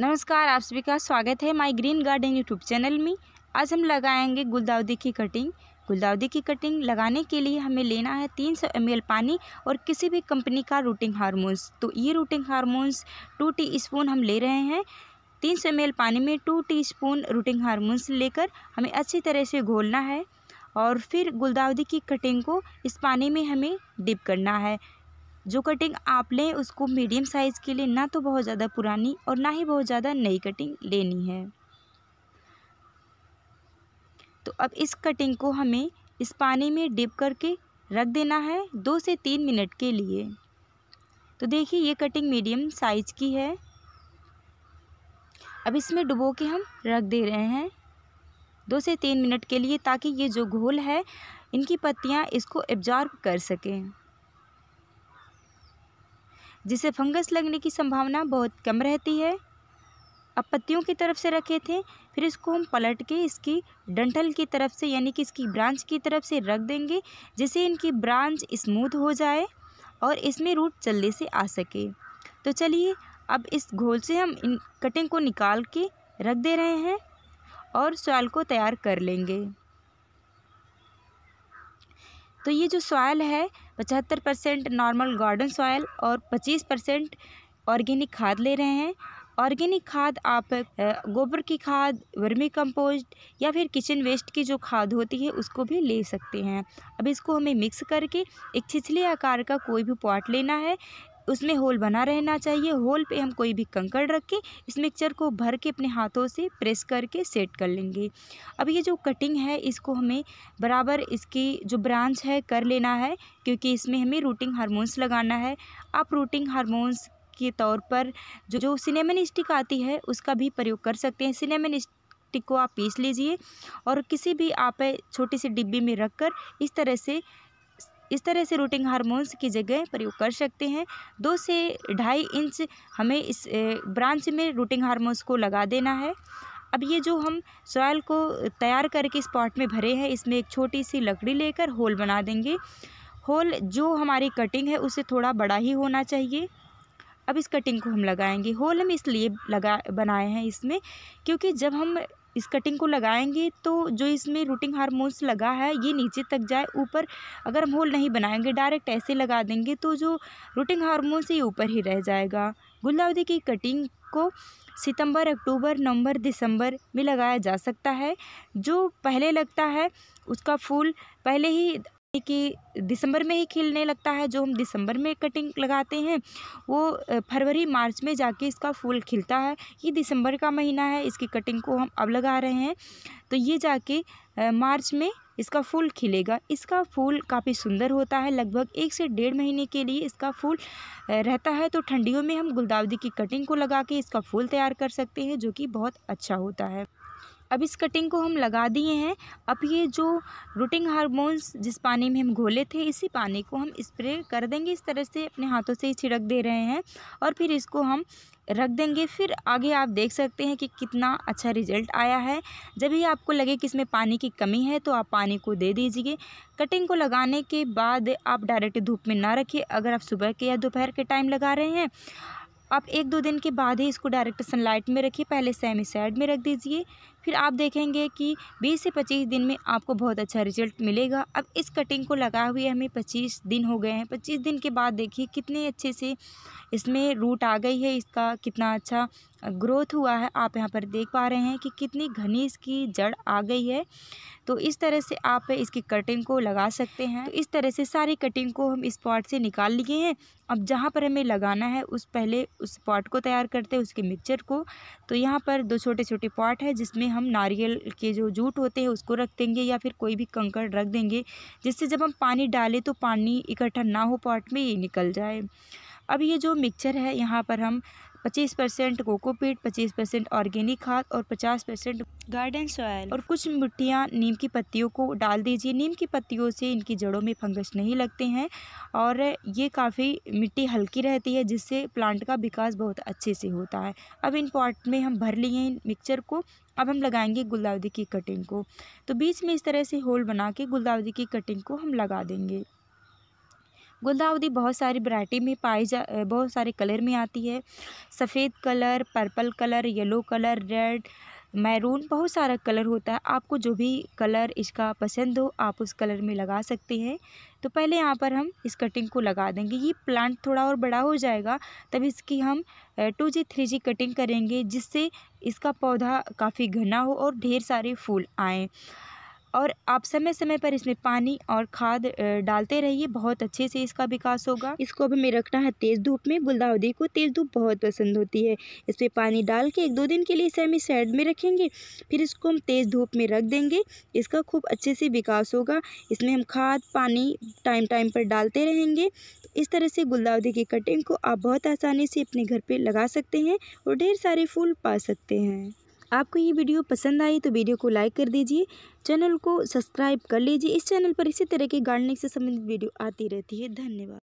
नमस्कार आप सभी का स्वागत है my green garden YouTube channel में आज हम लगाएंगे गुलदाउदी की कटिंग गुलदाउदी की कटिंग लगाने के लिए हमें लेना है 300 सौ पानी और किसी भी कंपनी का रूटिंग हार्मोन्स तो ये rooting hormones two teaspoon हम ले रहे हैं तीन सौ पानी में two teaspoon rooting hormones लेकर हमें अच्छी तरह से घोलना है और फिर गुलदाउदी की कटिंग को इस पानी में हमें डिप करना है जो कटिंग आप लें उसको मीडियम साइज़ के लिए ना तो बहुत ज़्यादा पुरानी और ना ही बहुत ज़्यादा नई कटिंग लेनी है तो अब इस कटिंग को हमें इस पानी में डिप करके रख देना है दो से तीन मिनट के लिए तो देखिए ये कटिंग मीडियम साइज की है अब इसमें डुबो के हम रख दे रहे हैं दो से तीन मिनट के लिए ताकि ये जो घोल है इनकी पत्तियाँ इसको एब्जॉर्ब कर सकें जिसे फंगस लगने की संभावना बहुत कम रहती है अब पत्तियों की तरफ से रखे थे फिर इसको हम पलट के इसकी डंठल की तरफ से यानी कि इसकी ब्रांच की तरफ से रख देंगे जिससे इनकी ब्रांच स्मूथ हो जाए और इसमें रूट जल्दी से आ सके तो चलिए अब इस घोल से हम इन कटिंग को निकाल के रख दे रहे हैं और सॉयल को तैयार कर लेंगे तो ये जो सॉयल है पचहत्तर परसेंट नॉर्मल गार्डन सॉयल और पच्चीस परसेंट ऑर्गेनिक खाद ले रहे हैं ऑर्गेनिक खाद आप गोबर की खाद वर्मी कंपोस्ट या फिर किचन वेस्ट की जो खाद होती है उसको भी ले सकते हैं अब इसको हमें मिक्स करके एक छिछली आकार का कोई भी पॉट लेना है उसमें होल बना रहना चाहिए होल पे हम कोई भी कंकड़ रख के इस मिक्सचर को भर के अपने हाथों से प्रेस करके सेट कर लेंगे अब ये जो कटिंग है इसको हमें बराबर इसकी जो ब्रांच है कर लेना है क्योंकि इसमें हमें रूटिंग हारमोन्स लगाना है आप रूटिंग हारमोन्स के तौर पर जो जो सिनेमन स्टिक आती है उसका भी प्रयोग कर सकते हैं सिनेमन स्टिक को आप पीस लीजिए और किसी भी आप छोटी सी डिब्बी में रख कर इस तरह से इस तरह से रूटिंग हार्मोन्स की जगह प्रयोग कर सकते हैं दो से ढाई इंच हमें इस ब्रांच में रूटिंग हार्मोन्स को लगा देना है अब ये जो हम सॉयल को तैयार करके इस पॉट में भरे हैं इसमें एक छोटी सी लकड़ी लेकर होल बना देंगे होल जो हमारी कटिंग है उसे थोड़ा बड़ा ही होना चाहिए अब इस कटिंग को हम लगाएंगे होल हम इसलिए लगा बनाए हैं इसमें क्योंकि जब हम इस कटिंग को लगाएंगे तो जो इसमें रूटिंग हारमोन्स लगा है ये नीचे तक जाए ऊपर अगर हम होल नहीं बनाएंगे डायरेक्ट ऐसे लगा देंगे तो जो रूटिंग हारमोन्स ये ऊपर ही रह जाएगा गुलाउदी की कटिंग को सितंबर अक्टूबर नवंबर दिसंबर में लगाया जा सकता है जो पहले लगता है उसका फूल पहले ही कि दिसंबर में ही खिलने लगता है जो हम दिसंबर में कटिंग लगाते हैं वो फरवरी मार्च में जाके इसका फूल खिलता है ये दिसंबर का महीना है इसकी कटिंग को हम अब लगा रहे हैं तो ये जाके मार्च में इसका फूल खिलेगा इसका फूल काफ़ी सुंदर होता है लगभग एक से डेढ़ महीने के लिए इसका फूल रहता है तो ठंडियों में हम गुलदावदी की कटिंग को लगा के इसका फूल तैयार कर सकते हैं जो कि बहुत अच्छा होता है अब इस कटिंग को हम लगा दिए हैं अब ये जो रूटिंग हार्मोन्स जिस पानी में हम घोले थे इसी पानी को हम स्प्रे कर देंगे इस तरह से अपने हाथों से ही छिड़क दे रहे हैं और फिर इसको हम रख देंगे फिर आगे आप देख सकते हैं कि कितना अच्छा रिजल्ट आया है जब ही आपको लगे कि इसमें पानी की कमी है तो आप पानी को दे दीजिए कटिंग को लगाने के बाद आप डायरेक्ट धूप में ना रखिए अगर आप सुबह के या दोपहर के टाइम लगा रहे हैं आप एक दो दिन के बाद ही इसको डायरेक्ट सनलाइट में रखिए पहले सेमी साइड में रख दीजिए फिर आप देखेंगे कि 20 से 25 दिन में आपको बहुत अच्छा रिजल्ट मिलेगा अब इस कटिंग को लगाए हुए हमें 25 दिन हो गए हैं 25 दिन के बाद देखिए कितने अच्छे से इसमें रूट आ गई है इसका कितना अच्छा ग्रोथ हुआ है आप यहाँ पर देख पा रहे हैं कि कितनी घनी इसकी जड़ आ गई है तो इस तरह से आप इसकी कटिंग को लगा सकते हैं तो इस तरह से सारी कटिंग को हम स्पॉट से निकाल लिए हैं अब जहाँ पर हमें लगाना है उस पहले उस पॉट को तैयार करते हैं उसके मिक्सचर को तो यहाँ पर दो छोटे छोटे पॉट है जिसमें हम नारियल के जो जूट होते हैं उसको रख देंगे या फिर कोई भी कंकड़ रख देंगे जिससे जब हम पानी डालें तो पानी इकट्ठा ना हो पॉट में ये निकल जाए अब ये जो मिक्सचर है यहाँ पर हम 25 परसेंट कोकोपीट पच्चीस परसेंट ऑर्गेनिक खाद और 50 परसेंट गार्डन सॉयल और कुछ मिट्टियाँ नीम की पत्तियों को डाल दीजिए नीम की पत्तियों से इनकी जड़ों में फंगस नहीं लगते हैं और ये काफ़ी मिट्टी हल्की रहती है जिससे प्लांट का विकास बहुत अच्छे से होता है अब इन पॉट में हम भर लिए हैं इन मिक्सचर को अब हम लगाएंगे गुलदावदी की कटिंग को तो बीच में इस तरह से होल बना के गुलदावदी की कटिंग को हम लगा देंगे गुलदाउदी बहुत सारी वरायटी में पाई जा बहुत सारे कलर में आती है सफ़ेद colour purple colour yellow colour red maroon बहुत सारा कलर होता है आपको जो भी कलर इसका पसंद हो आप उस कलर में लगा सकते हैं तो पहले यहाँ पर हम इस कटिंग को लगा देंगे ये प्लांट थोड़ा और बड़ा हो जाएगा तब इसकी हम two G three G cutting करेंगे जिससे इसका पौधा काफ़ी घना हो और ढेर सारे फूल आएँ और आप समय समय पर इसमें पानी और खाद डालते रहिए बहुत अच्छे से इसका विकास होगा इसको अब हमें रखना है तेज़ धूप में गुलदावदी को तेज़ धूप बहुत पसंद होती है इस पर पानी डाल के एक दो दिन के लिए इसे हमें साइड में रखेंगे फिर इसको हम तेज़ धूप में रख देंगे इसका खूब अच्छे से विकास होगा इसमें हम खाद पानी टाइम टाइम पर डालते रहेंगे तो इस तरह से गुलदावदी की कटिंग को आप बहुत आसानी से अपने घर पर लगा सकते हैं और ढेर सारे फूल पा सकते हैं आपको ये वीडियो पसंद आई तो वीडियो को लाइक कर दीजिए चैनल को सब्सक्राइब कर लीजिए इस चैनल पर इसी तरह की गार्डनिंग से संबंधित वीडियो आती रहती है धन्यवाद